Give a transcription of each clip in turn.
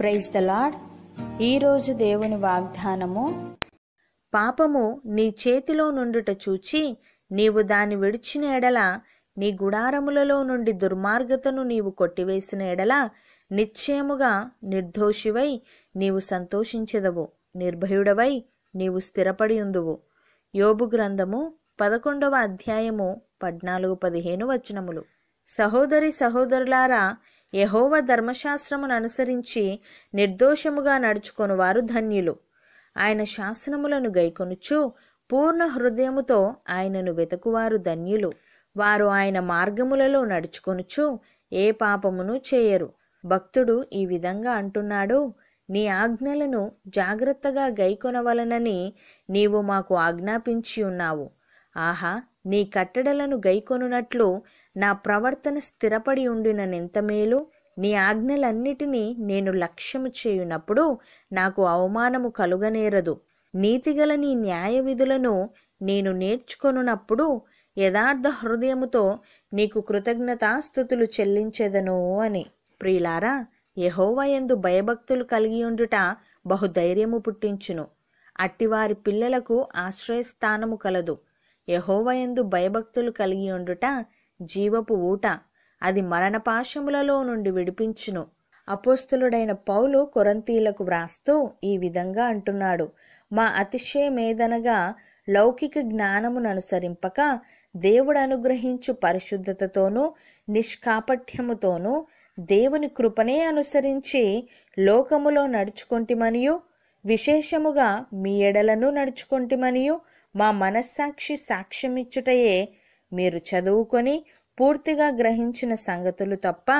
praise the lord ఈరోజు దేవుని వాగ్దానము పాపము నీ చేతిలో నుండుట చూచి నీవు దాని విడిచిన ఎడల నీ గుడారములలో నుండి దుర్మార్గతను నీవు కొట్టివేసిన ఎడల నిశ్చయముగా నిర్దోషివై నీవు సంతోషించెదవు నిర్భయుడవై నీవు స్థిరపడి ఉందువు యోబు గ్రంథము పదకొండవ అధ్యాయము పద్నాలుగు పదిహేను వచనములు సహోదరి సహోదరులారా యహోవ ధర్మశాస్త్రమును అనుసరించి నిర్దోషముగా నడుచుకొని వారు ధన్యులు ఆయన శాసనములను గైకొనుచు పూర్ణ హృదయముతో ఆయనను వెతకువారు ధన్యులు వారు ఆయన మార్గములలో నడుచుకొనుచు ఏ పాపమును చేయరు భక్తుడు ఈ విధంగా అంటున్నాడు నీ ఆజ్ఞలను జాగ్రత్తగా గైకొనవలనని నీవు మాకు ఆజ్ఞాపించి ఉన్నావు ఆహా నీ కట్టడలను గైకొనున్నట్లు నా ప్రవర్తన స్థిరపడి ఉండిన మేలు నీ ఆజ్ఞలన్నిటినీ నేను లక్ష్యము చేయునప్పుడు నాకు అవమానము కలుగనేరదు నీతిగల నీ న్యాయ విధులను నేను నేర్చుకొనున్నప్పుడు యథార్థ హృదయముతో నీకు కృతజ్ఞతాస్థుతులు చెల్లించెదను అని ప్రియులారా యహోవయందు భయభక్తులు కలిగి ఉండుట బహుధైర్యము పుట్టించును అట్టివారి పిల్లలకు ఆశ్రయస్థానము కలదు యహోవయందు భయభక్తులు కలిగి ఉండుట జీవపు ఊట అది మరణపాశములలో నుండి విడిపించును అపోస్తులుడైన పౌలు కొరంతీలకు వ్రాస్తూ ఈ విధంగా అంటున్నాడు మా అతిశయమేదనగా లౌకిక జ్ఞానమును అనుసరింపక దేవుడు అనుగ్రహించు పరిశుద్ధతతోనూ నిష్కాపఠ్యముతోనూ దేవుని కృపనే అనుసరించి లోకములో నడుచుకొంటిమనియు విశేషముగా మీ ఎడలను మనియు మా మనస్సాక్షి సాక్ష్యమిచ్చుటయే మీరు చదువుకొని పూర్తిగా గ్రహించిన సంగతులు తప్ప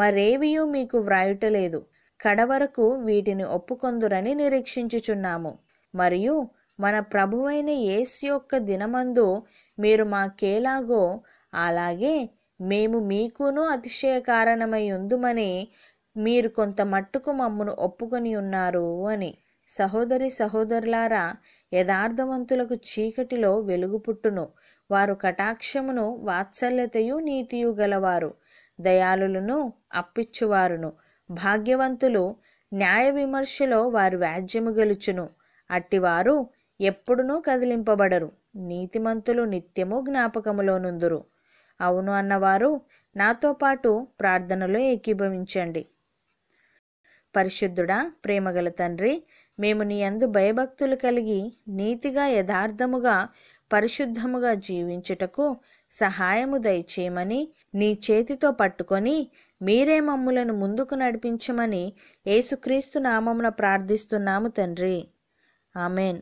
మరేవియూ మీకు వ్రాయుటలేదు కడవరకు వీటిని ఒప్పుకొందురని నిరీక్షించుచున్నాము మరియు మన ప్రభువైన యేసు యొక్క దినమందు మీరు మాకేలాగో అలాగే మేము మీకును అతిశయ కారణమై ఉందుమని మీరు కొంత మట్టుకు మమ్మను ఒప్పుకొని ఉన్నారు అని సహోదరి సహోదరులారా యథార్థవంతులకు చీకటిలో వెలుగు పుట్టును వారు కటాక్షమును వాత్సల్యతయు నీతియు గలవారు దయాలులను అప్పిచ్చువారును భాగ్యవంతులు న్యాయ విమర్శలో వారు వ్యాజ్యము గెలుచును అట్టివారు ఎప్పుడునూ కదిలింపబడరు నీతిమంతులు నిత్యము జ్ఞాపకములోనుందురు అవును అన్నవారు నాతో పాటు ప్రార్థనలో ఏకీభవించండి పరిశుద్ధుడా ప్రేమగల తండ్రి మేము నీ అందు భయభక్తులు కలిగి నీతిగా యథార్థముగా పరిశుద్ధముగా జీవించుటకు సహాయము దయచేయమని నీ చేతితో పట్టుకొని మీరే మమ్ములను ముందుకు నడిపించమని యేసుక్రీస్తు నామమున ప్రార్థిస్తున్నాము తండ్రి ఆమెన్